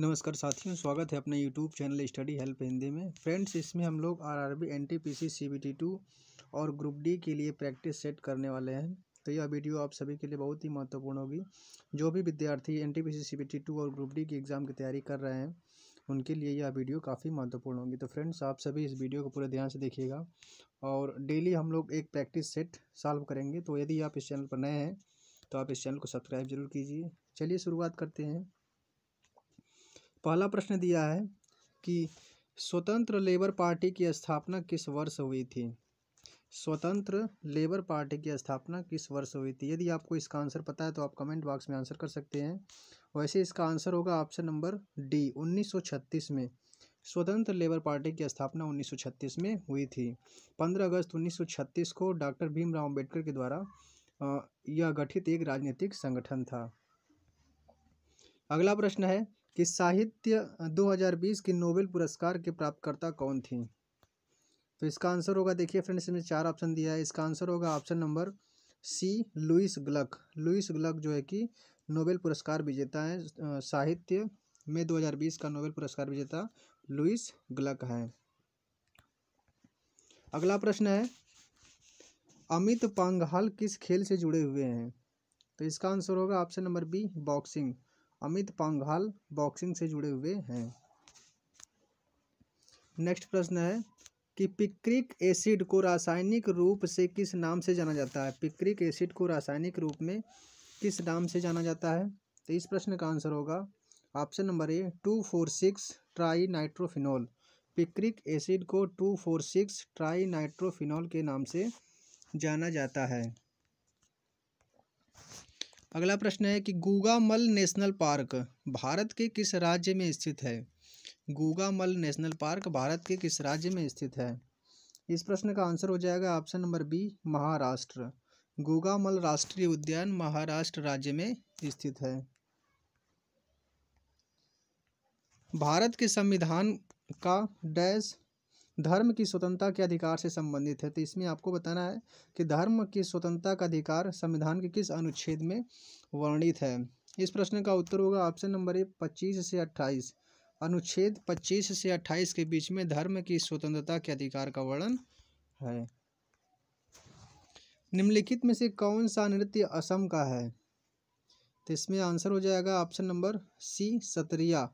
नमस्कार साथियों स्वागत है अपने YouTube channel study help Hindi में फ्रेंड्स इसमें हम लोग सी बी टी टू और ग्रुप डी के लिए प्रैक्टिस सेट करने वाले हैं तो यह वीडियो आप सभी के लिए बहुत ही महत्वपूर्ण होगी जो भी विद्यार्थी बी टी टू और ग्रुप डी की एग्ज़ाम की तैयारी कर रहे हैं उनके लिए यह वीडियो काफ़ी महत्वपूर्ण होगी तो फ्रेंड्स आप सभी इस वीडियो को पूरे ध्यान से देखिएगा और डेली हम लोग एक प्रैक्टिस सेट सॉल्व करेंगे तो यदि आप इस चैनल पर नए हैं तो आप इस चैनल को सब्सक्राइब जरूर कीजिए चलिए शुरुआत करते हैं पहला प्रश्न दिया है कि स्वतंत्र लेबर पार्टी की स्थापना किस वर्ष हुई थी स्वतंत्र लेबर पार्टी की स्थापना किस वर्ष हुई थी यदि आपको इसका आंसर पता है तो आप कमेंट बॉक्स में आंसर कर सकते हैं वैसे इसका आंसर होगा ऑप्शन नंबर डी 1936 में स्वतंत्र लेबर पार्टी की स्थापना 1936 में हुई थी 15 अगस्त 1936 को डॉक्टर भीमराव अम्बेडकर के द्वारा यह गठित एक राजनीतिक संगठन था अगला प्रश्न है कि साहित्य 2020 के नोबेल पुरस्कार के प्राप्तकर्ता कौन थी तो इसका आंसर होगा देखिए फ्रेंड्स इसमें चार ऑप्शन दिया है इसका आंसर होगा option number C Louise Glück Louise Glück जो है कि नोबेल पुरस्कार विजेता है साहित्य में 2020 का नोबेल पुरस्कार विजेता लुइस ग्लक है अगला प्रश्न है अमित पांगहाल किस खेल से जुड़े हुए हैं तो इसका आंसर होगा option number B boxing Amit Panghal boxing से जुड़े हुए हैं नेक्स्ट प्रश्न है कि पिक्रिक एसिड को रासायनिक रूप से किस नाम से जाना जाता है पिक्रिक एसिड को रासायनिक रूप में किस नाम से जाना जाता है तो इस प्रश्न का आंसर होगा option number A two four six trinitrophenol picric acid को two four six trinitrophenol के नाम से जाना जाता है अगला प्रश्न है कि गूगामल नेशनल पार्क भारत के किस राज्य में स्थित है गूगामल नेशनल पार्क भारत के किस राज्य में स्थित है इस प्रश्न का आंसर हो जाएगा option number B Maharashtra Gugamal राष्ट्रीय उद्यान महाराष्ट्र राज्य में स्थित है भारत के संविधान का डैश धर्म की स्वतंत्रता के अधिकार से संबंधित है तो इसमें आपको बताना है कि धर्म की स्वतंत्रता का अधिकार संविधान के किस अनुच्छेद में वर्णित है इस प्रश्न का उत्तर होगा ऑप्शन नंबर ए पच्चीस से अट्ठाईस अनुच्छेद पच्चीस से अट्ठाईस के बीच में धर्म की स्वतंत्रता के अधिकार का वर्णन है निम्नलिखित में से कौन सा नृत्य असम का है तो इसमें आंसर हो जाएगा ऑप्शन नंबर सी सतरिया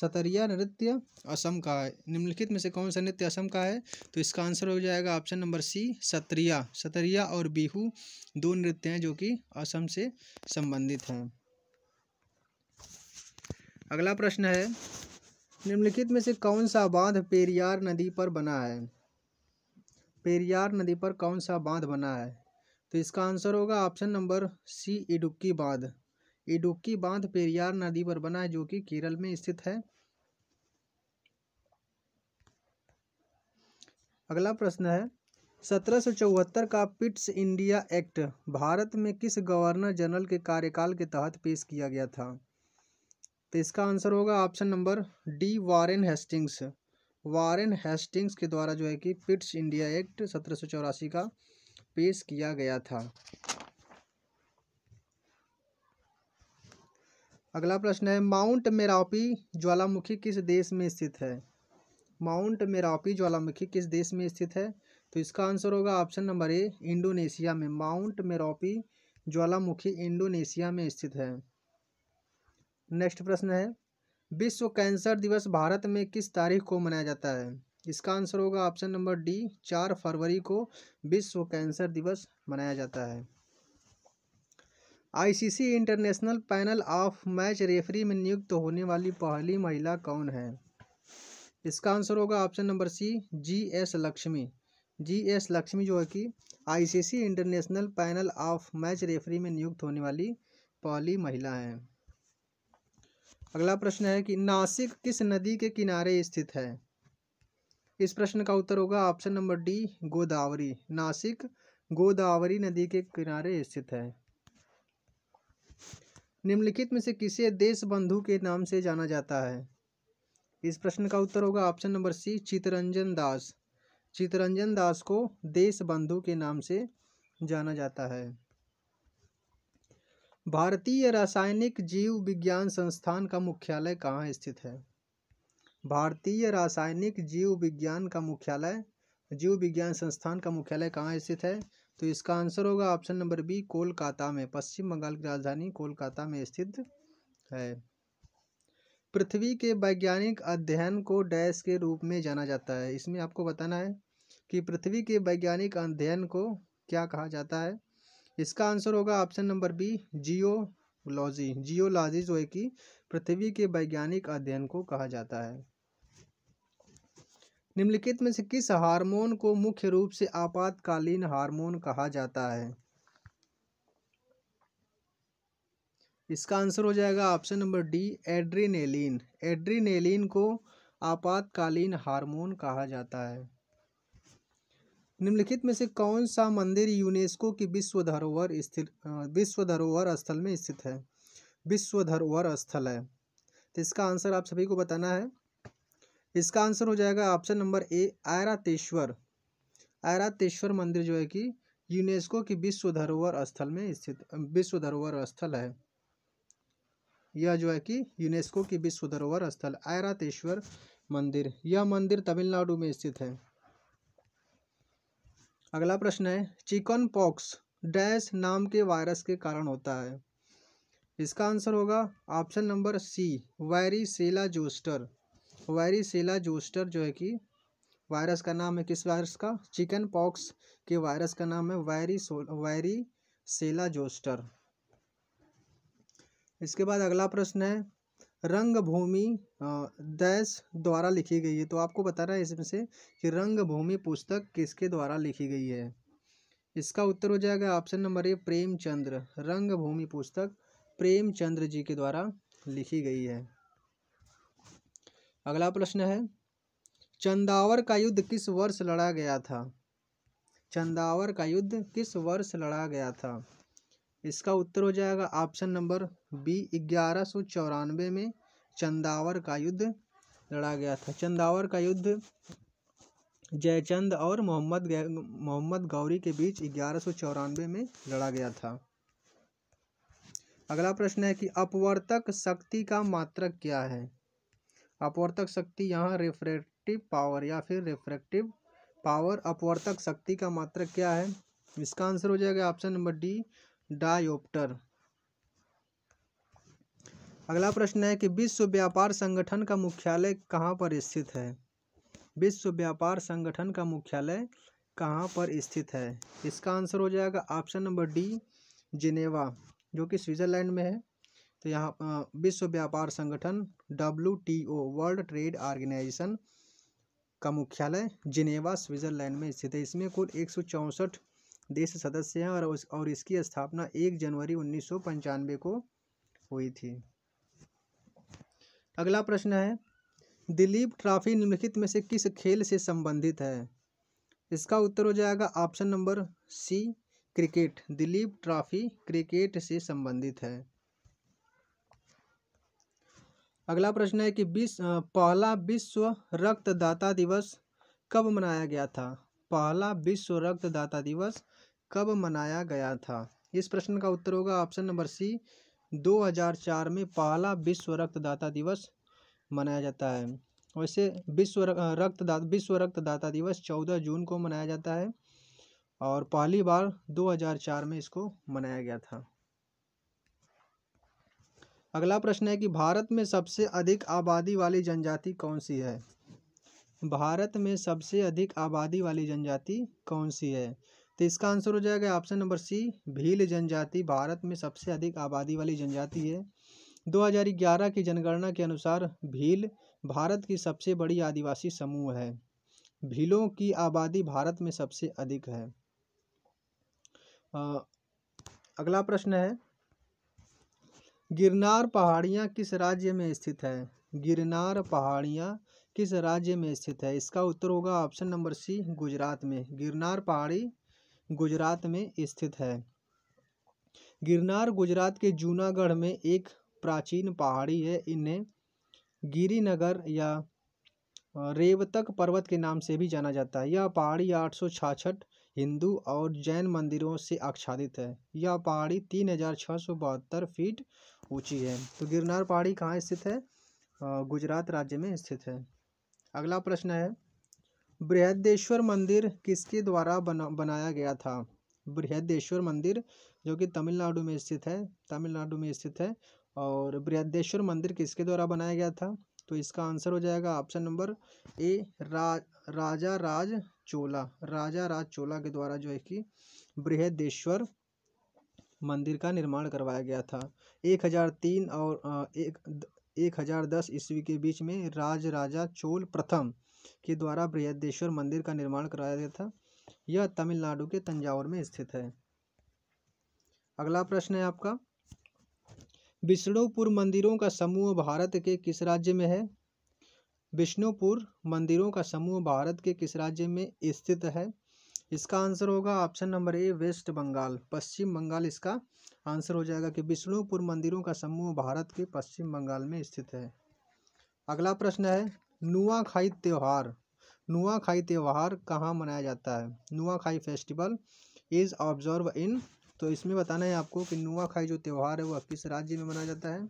सतरिया नृत्य असम का है निम्नलिखित में से कौन सा नृत्य असम का है तो इसका आंसर हो जाएगा ऑप्शन नंबर सी सतरिया सतरिया और बिहू दो नृत्य हैं जो कि असम से संबंधित हैं अगला प्रश्न है निम्नलिखित में से कौन सा बांध पेरियार नदी पर बना है पेरियार नदी पर कौन सा बांध बना है तो इसका आंसर होगा ऑप्शन नंबर सी इडुक्की बांध इडुक्की बांध पेरियार नदी पर बना है जो कि केरल में स्थित है अगला प्रश्न है सत्रह का पिट्स इंडिया एक्ट भारत में किस गवर्नर जनरल के कार्यकाल के तहत पेश किया गया था तो इसका आंसर होगा option number D Warren Hastings Warren Hastings के द्वारा जो है कि पिट्स इंडिया एक्ट सत्रह का पेश किया गया था अगला प्रश्न है माउंट मेरापी ज्वालामुखी किस देश में स्थित है माउंट मेरापी ज्वालामुखी किस देश में स्थित है तो इसका आंसर होगा ऑप्शन नंबर ए इंडोनेशिया में माउंट मेरापी ज्वालामुखी इंडोनेशिया में स्थित है नेक्स्ट प्रश्न है विश्व कैंसर दिवस भारत में किस तारीख को मनाया जाता है इसका आंसर होगा ऑप्शन नंबर डी चार फरवरी को विश्व कैंसर दिवस मनाया जाता है ICC international panel of match referee में नियुक्त होने वाली पहली महिला कौन है इसका आंसर होगा option number C G S Lakshmi G S Lakshmi जो है कि ICC international panel of match referee में नियुक्त होने वाली पहली महिला है अगला प्रश्न है कि नासिक किस नदी के किनारे स्थित है इस प्रश्न का उत्तर होगा option number D Godavari Nashik Godavari नदी के किनारे स्थित है निम्नलिखित में से किसे देश बंधु के नाम से जाना जाता है इस प्रश्न का उत्तर होगा option number C Chittaranjan Das Chittaranjan Das को देश बंधु के नाम से जाना जाता है भारतीय रासायनिक जीव विज्ञान संस्थान का मुख्यालय कहाँ स्थित है भारतीय रासायनिक जीव विज्ञान का मुख्यालय जीव विज्ञान संस्थान का मुख्यालय कहाँ स्थित है तो इसका आंसर होगा ऑप्शन नंबर बी कोलकाता में पश्चिम बंगाल की राजधानी कोलकाता में स्थित है पृथ्वी के वैज्ञानिक अध्ययन को डैश के रूप में जाना जाता है इसमें आपको बताना है कि पृथ्वी के वैज्ञानिक अध्ययन को क्या कहा जाता है इसका आंसर होगा option number B geology geology जो है कि पृथ्वी के वैज्ञानिक अध्ययन को कहा जाता है निम्नलिखित में से किस हार्मोन को मुख्य रूप से आपातकालीन हार्मोन कहा जाता है इसका आंसर हो जाएगा option number D adrenaline adrenaline को आपातकालीन हार्मोन कहा जाता है निम्नलिखित में से कौन सा मंदिर यूनेस्को की विश्व धरोहर स्थित विश्व धरोहर स्थल में स्थित है विश्व धरोहर स्थल है तो इसका आंसर आप सभी को बताना है इसका आंसर हो जाएगा ऑप्शन नंबर ए आयरातेश्वर आयरातेश्वर मंदिर जो है कि यूनेस्को की विश्व धरोहर स्थल में स्थित विश्व धरोहर स्थल है यह जो है कि यूनेस्को की विश्व धरोहर स्थल आयरातेश्वर मंदिर यह मंदिर तमिलनाडु में स्थित है अगला प्रश्न है चिकन पॉक्स डैश नाम के वायरस के कारण होता है इसका आंसर होगा ऑप्शन नंबर सी वायरी सेला जोस्टर सेला जोस्टर जो है कि वायरस का नाम है किस वायरस का चिकन पॉक्स के वायरस का नाम है वायरी वायरी सेला जोस्टर इसके बाद अगला प्रश्न है रंगभूमि दैस द्वारा लिखी गई है तो आपको बता रहा है इसमें से कि रंगभूमि पुस्तक किसके द्वारा लिखी गई है इसका उत्तर हो जाएगा ऑप्शन नंबर ए प्रेमचंद्र रंगभूमि पुस्तक प्रेमचंद्र जी के द्वारा लिखी गई है अगला प्रश्न है चंदावर का युद्ध किस वर्ष लड़ा गया था चंदावर का युद्ध किस वर्ष लड़ा गया था इसका उत्तर हो जाएगा ऑप्शन नंबर बी ग्यारह सौ चौरानवे में चंदावर का युद्ध लड़ा गया था चंदावर का युद्ध जयचंद और मोहम्मद मोहम्मद गौरी के बीच ग्यारह सौ चौरानवे में लड़ा गया था अगला प्रश्न है कि अपवर्तक शक्ति का मात्रक क्या है अपवर्तक शक्ति यहाँ रिफ्रेक्टिव पावर या फिर रिफ्रेक्टिव पावर अपवर्तक शक्ति का मात्रक क्या है इसका आंसर हो जाएगा ऑप्शन नंबर डी डायोप्टर अगला प्रश्न है कि विश्व व्यापार संगठन का मुख्यालय कहाँ पर स्थित है विश्व व्यापार संगठन का मुख्यालय कहाँ पर स्थित है इसका आंसर हो जाएगा ऑप्शन नंबर डी जिनेवा जो कि स्विट्ज़रलैंड में है तो यहाँ विश्व व्यापार संगठन डब्ल्यू वर्ल्ड ट्रेड ऑर्गेनाइजेशन का मुख्यालय जिनेवा स्विट्जरलैंड में स्थित है इसमें कुल एक देश सदस्य हैं और उस, और इसकी स्थापना 1 जनवरी उन्नीस को हुई थी अगला प्रश्न है दिलीप ट्रॉफी निम्नलिखित में से किस खेल से संबंधित है इसका उत्तर हो जाएगा option number C cricket Duleep trophy cricket से संबंधित है अगला प्रश्न है कि विश्व पहला विश्व रक्तदाता दिवस कब मनाया गया था पहला विश्व रक्तदाता दिवस कब मनाया गया था इस प्रश्न का उत्तर होगा ऑप्शन नंबर सी 2004 में पहला विश्व रक्तदाता दिवस मनाया जाता है वैसे विश्व रक्तदाता विश्व रक्तदाता दिवस 14 जून को मनाया जाता है और पहली बार 2004 में इसको मनाया गया था अगला प्रश्न है कि भारत में सबसे अधिक आबादी वाली जनजाति कौन सी है भारत में सबसे अधिक आबादी वाली जनजाति कौन सी है तो इसका आंसर हो जाएगा ऑप्शन नंबर सी भील जनजाति भारत में सबसे अधिक आबादी वाली जनजाति है 2011 की जनगणना के अनुसार भील भारत की सबसे बड़ी आदिवासी समूह है भीलों की आबादी भारत में सबसे अधिक है आ, अगला प्रश्न है गिरनार पहाड़ियाँ किस राज्य में स्थित है गिरनार पहाड़ियाँ किस राज्य में स्थित है इसका उत्तर होगा ऑप्शन नंबर सी गुजरात में गिरनार पहाड़ी गुजरात में स्थित है गिरनार गुजरात के जूनागढ़ में एक प्राचीन पहाड़ी है इन्हें गिरीनगर या रेवतक पर्वत के नाम से भी जाना जाता है यह पहाड़ी आठ सौ छाछठ हिंदू और जैन मंदिरों से आच्छादित है यह पहाड़ी तीन हज़ार छः सौ बहत्तर फीट ऊंची है तो गिरनार पहाड़ी कहाँ स्थित है गुजरात राज्य में स्थित है अगला प्रश्न है बृहदेश्वर मंदिर किसके द्वारा बना बनाया गया था बृहदेश्वर मंदिर जो कि तमिलनाडु में स्थित है तमिलनाडु में स्थित है और बृहदेश्वर मंदिर किसके द्वारा बनाया गया था तो इसका आंसर हो जाएगा ऑप्शन नंबर ए रा, राजा राज चोला राजा राज चोला के द्वारा जो है कि बृहदेश्वर मंदिर का निर्माण करवाया गया था एक हज़ार तीन और एक एक हज़ार दस ईस्वी के बीच में राज राजा चोल प्रथम के द्वारा बृहदेश्वर मंदिर का निर्माण कराया गया था यह तमिलनाडु के तंजावर में स्थित है अगला प्रश्न है आपका विष्णुपुर मंदिरों का समूह भारत के किस राज्य में है विष्णुपुर मंदिरों का समूह भारत के किस राज्य में स्थित है इसका आंसर होगा option number A west Bengal Paschim Bengal इसका आंसर हो जाएगा कि विष्णुपुर मंदिरों का समूह भारत के पश्चिम बंगाल में स्थित है अगला प्रश्न है नुआखाई त्यौहार नुआखाई त्यौहार कहाँ मनाया जाता है Nuakhai festival is observe in तो इसमें बताना है आपको कि नुआखाई जो त्यौहार है वह किस राज्य में मनाया जाता है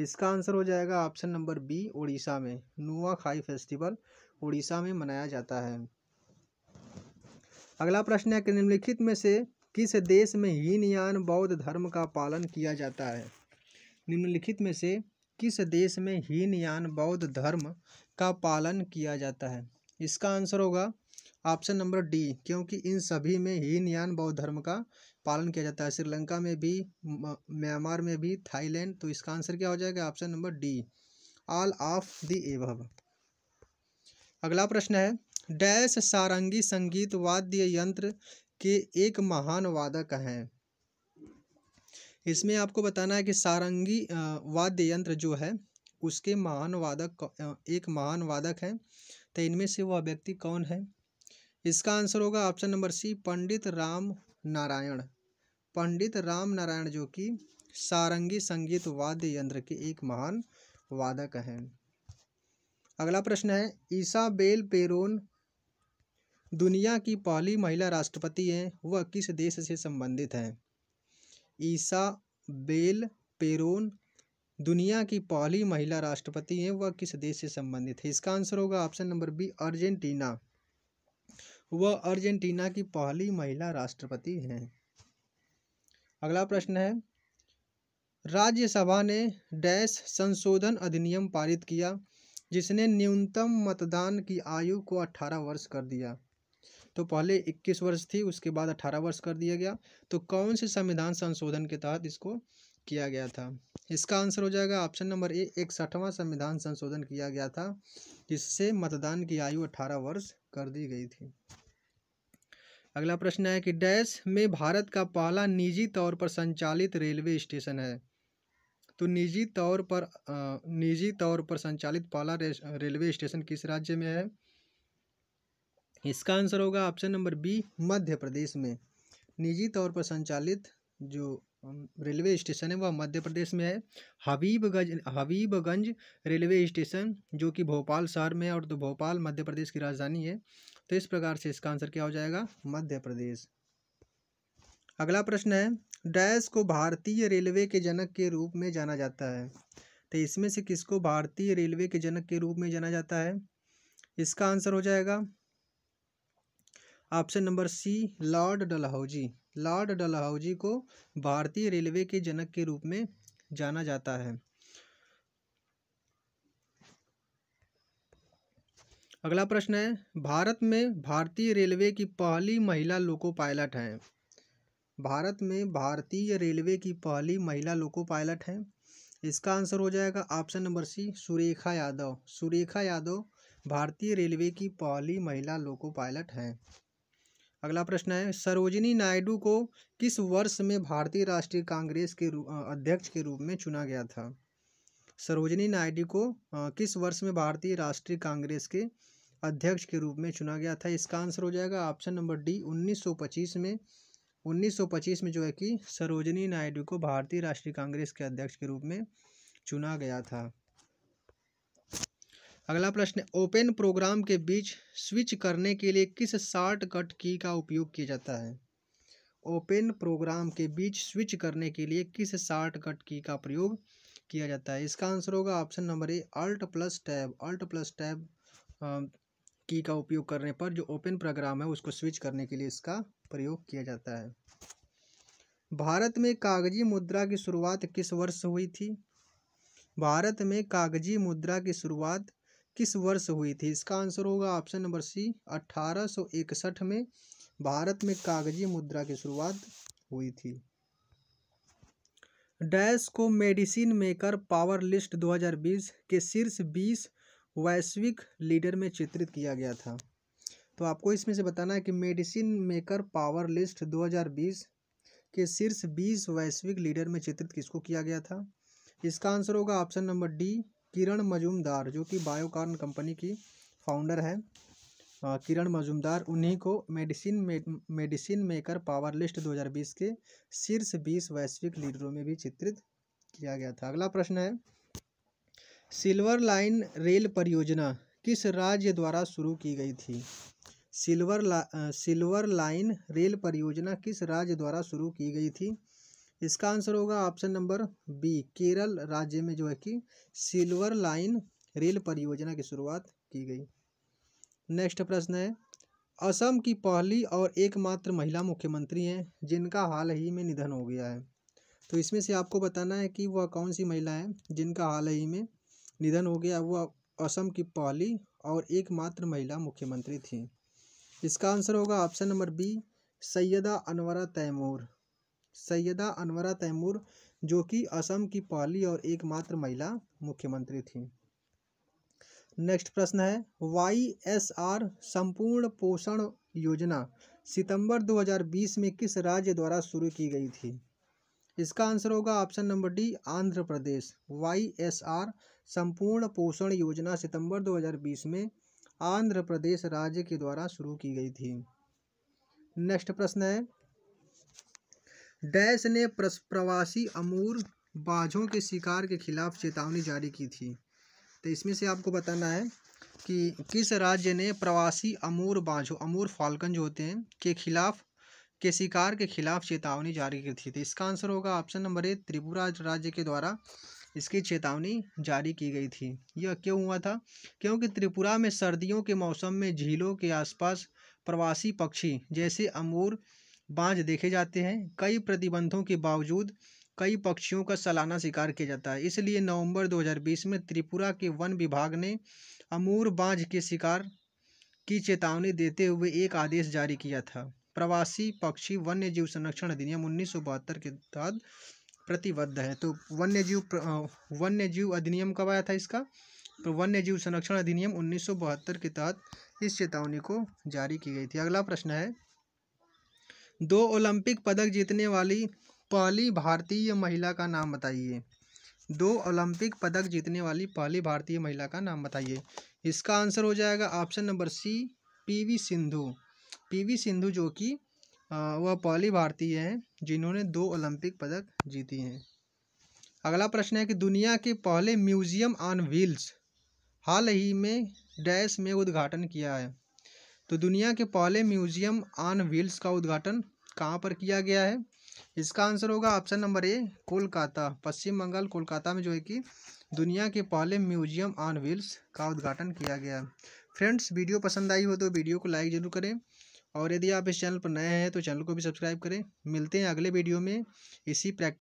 इसका आंसर हो जाएगा ऑप्शन नंबर बी उड़ीसा में नुआ खाई फेस्टिवल उड़ीसा में मनाया जाता है अगला प्रश्न है कि निम्नलिखित में से किस देश में हीनयान बौद्ध धर्म का पालन किया जाता है निम्नलिखित में से किस देश में हीनयान बौद्ध धर्म का पालन किया जाता है इसका आंसर होगा ऑप्शन नंबर डी क्योंकि इन सभी में हीन यान बौद्ध धर्म का पालन किया जाता है श्रीलंका में भी म्यांमार में भी थाईलैंड तो इसका आंसर क्या हो जाएगा option number D all of the above अगला प्रश्न है डैश सारंगी संगीत वाद्य यंत्र के एक महान वादक हैं इसमें आपको बताना है कि सारंगी वाद्य यंत्र जो है उसके महान वादक एक महान वादक हैं तो इनमें से वह व्यक्ति कौन है इसका आंसर होगा option number C Pandit Ram Narayan Pandit Ram Narayan जो कि सारंगी संगीत वाद्य यंत्र के एक महान वादक हैं अगला प्रश्न है ईसा बेल पेरोन दुनिया की पहली महिला राष्ट्रपति हैं वह किस देश से संबंधित हैं ईसा बेल पेरोन दुनिया की पहली महिला राष्ट्रपति हैं वह किस देश से संबंधित है इसका आंसर होगा ऑप्शन नंबर बी अर्जेंटीना वह अर्जेंटीना की पहली महिला राष्ट्रपति हैं अगला प्रश्न है राज्यसभा ने डैश संशोधन अधिनियम पारित किया जिसने न्यूनतम मतदान की आयु को 18 वर्ष कर दिया तो पहले 21 वर्ष थी उसके बाद 18 वर्ष कर दिया गया तो कौन से संविधान संशोधन के तहत इसको किया गया था इसका आंसर हो जाएगा ऑप्शन नंबर ए एक इकसठवां संविधान संशोधन किया गया था जिससे मतदान की आयु अठारह वर्ष कर दी गई थी अगला प्रश्न है कि डैश में भारत का पहला निजी तौर पर संचालित रेलवे स्टेशन है तो निजी तौर पर निजी तौर पर संचालित पहला रेलवे स्टेशन किस राज्य में है इसका आंसर होगा option number B Madhya Pradesh में निजी तौर पर संचालित जो रेलवे स्टेशन है वह मध्य प्रदेश में है हबीबगंज हबीबगंज रेलवे स्टेशन जो कि भोपाल शहर में है और तो भोपाल मध्य प्रदेश की राजधानी है तो इस प्रकार से इसका आंसर क्या हो जाएगा मध्य प्रदेश अगला प्रश्न है डैश को भारतीय रेलवे के जनक के रूप में जाना जाता है तो इसमें से किसको भारतीय रेलवे के जनक के रूप में जाना जाता है इसका आंसर हो जाएगा option number C lord Dalhousie lord Dalhousie को भारतीय रेलवे के जनक के रूप में जाना जाता है अगला प्रश्न है भारत में भारतीय रेलवे की पहली महिला लोको पायलट हैं भारत में भारतीय रेलवे की पहली महिला लोको पायलट हैं इसका आंसर हो जाएगा option number C Surekha Yadav Surekha Yadav भारतीय रेलवे की पहली महिला लोको पायलट हैं अगला प्रश्न है सरोजनी नायडू को किस वर्ष में भारतीय राष्ट्रीय कांग्रेस के अध्यक्ष के रूप में चुना गया था सरोजनी नायडू को किस वर्ष में भारतीय राष्ट्रीय कांग्रेस के अध्यक्ष के रूप में चुना गया था इसका आंसर हो जाएगा ऑप्शन नंबर डी 1925 में 1925 में जो है कि सरोजिनी नायडू को भारतीय राष्ट्रीय कांग्रेस के अध्यक्ष के रूप में चुना गया था अगला प्रश्न ओपन प्रोग्राम के बीच स्विच करने के लिए किस शॉर्टकट की का उपयोग किया जाता है ओपन प्रोग्राम के बीच स्विच करने के लिए किस शॉर्टकट की का प्रयोग किया जाता है इसका आंसर होगा option number A alt plus tab alt plus tab की का उपयोग करने पर जो ओपन प्रोग्राम है उसको स्विच करने के लिए इसका प्रयोग किया जाता है भारत में कागजी मुद्रा की शुरुआत किस वर्ष हुई थी भारत में कागजी मुद्रा की शुरुआत किस वर्ष हुई थी इसका आंसर होगा ऑप्शन नंबर सी अठारह में भारत में कागजी मुद्रा की शुरुआत हुई थी डैश को मेडिसिन मेकर पावर लिस्ट 2020 के शीर्ष 20 वैश्विक लीडर में चित्रित किया गया था तो आपको इसमें से बताना है कि मेडिसिन मेकर पावर लिस्ट 2020 के शीर्ष 20 वैश्विक लीडर में चित्रित किसको किया गया था इसका आंसर होगा option number D Kiran Mazumdar जो कि बायोकार्न कंपनी की फाउंडर है किरण मजूमदार उन्हीं को मेडिसिन मे, मेडिसिन मेकर पावर लिस्ट 2020 के शीर्ष 20 वैश्विक लीडरों में भी चित्रित किया गया था अगला प्रश्न है सिल्वर लाइन रेल परियोजना किस राज्य द्वारा शुरू की गई थी सिल्वर ला सिल्वर लाइन रेल परियोजना किस राज्य द्वारा शुरू की गई थी इसका आंसर होगा ऑप्शन नंबर बी केरल राज्य में जो है कि सिल्वर लाइन रेल परियोजना की शुरुआत की गई नेक्स्ट प्रश्न है असम की पहली और एकमात्र महिला मुख्यमंत्री हैं जिनका हाल ही में निधन हो गया है तो इसमें से आपको बताना है कि वह कौन सी महिला है जिनका हाल ही में निधन हो गया वह असम की पहली और एकमात्र महिला मुख्यमंत्री थी इसका आंसर होगा option number B Syeda Anwara Taimur Syeda Anwara Taimur जो कि असम की पहली और एकमात्र महिला मुख्यमंत्री थी नेक्स्ट प्रश्न है Y S R Sampoorna Poshan योजना सितंबर 2020 में किस राज्य द्वारा शुरू की गई थी इसका आंसर होगा option number D Andhra Pradesh Y S R Sampoorna Poshan योजना सितंबर 2020 में आंध्र प्रदेश राज्य के द्वारा शुरू की गई थी नेक्स्ट प्रश्न है डैश ने प्रवासी अमूर बाजों के शिकार के खिलाफ चेतावनी जारी की थी तो इसमें से आपको बताना है कि किस राज्य ने प्रवासी अमूर बाजों अमूर फाल्कन जो होते हैं के खिलाफ के शिकार के खिलाफ चेतावनी जारी की थी तो इसका आंसर होगा ऑप्शन नंबर ए त्रिपुरा राज्य के द्वारा इसकी चेतावनी जारी की गई थी यह क्यों हुआ था क्योंकि त्रिपुरा में सर्दियों के मौसम में झीलों के आसपास प्रवासी पक्षी जैसे अमूर बाज देखे जाते हैं कई प्रतिबंधों के बावजूद कई पक्षियों का सालाना शिकार किया जाता है इसलिए नवंबर 2020 में त्रिपुरा के वन विभाग ने अमूर बाज के शिकार की चेतावनी देते हुए एक आदेश जारी किया था प्रवासी पक्षी वन्य जीव संरक्षण अधिनियम उन्नीस के तहत प्रतिबद्ध है तो वन्य जीव वन्य जीव अधिनियम कब आया था इसका तो वन्य जीव संरक्षण अधिनियम उन्नीस के तहत इस चेतावनी को जारी की गई थी अगला प्रश्न है दो ओलंपिक पदक जीतने वाली पहली भारतीय महिला का नाम बताइए दो ओलंपिक पदक जीतने वाली पहली भारतीय महिला का नाम बताइए इसका आंसर हो जाएगा option number C P V Sindhu P V Sindhu जो कि वह पहली भारतीय हैं जिन्होंने दो ओलंपिक पदक जीती हैं अगला प्रश्न है कि दुनिया के पहले म्यूजियम ऑन व्हील्स हाल ही में डैश में उद्घाटन किया है तो दुनिया के पहले म्यूजियम ऑन व्हील्स का उद्घाटन कहाँ पर किया गया है इसका आंसर होगा option number A Kolkata Paschim Bangal Kolkata में जो है कि दुनिया के पहले म्यूजियम ऑन व्हील्स का उद्घाटन किया गया फ्रेंड्स वीडियो पसंद आई हो तो वीडियो को लाइक ज़रूर करें और यदि आप इस चैनल पर नए हैं तो चैनल को भी सब्सक्राइब करें मिलते हैं अगले वीडियो में इसी प्रैक्टिस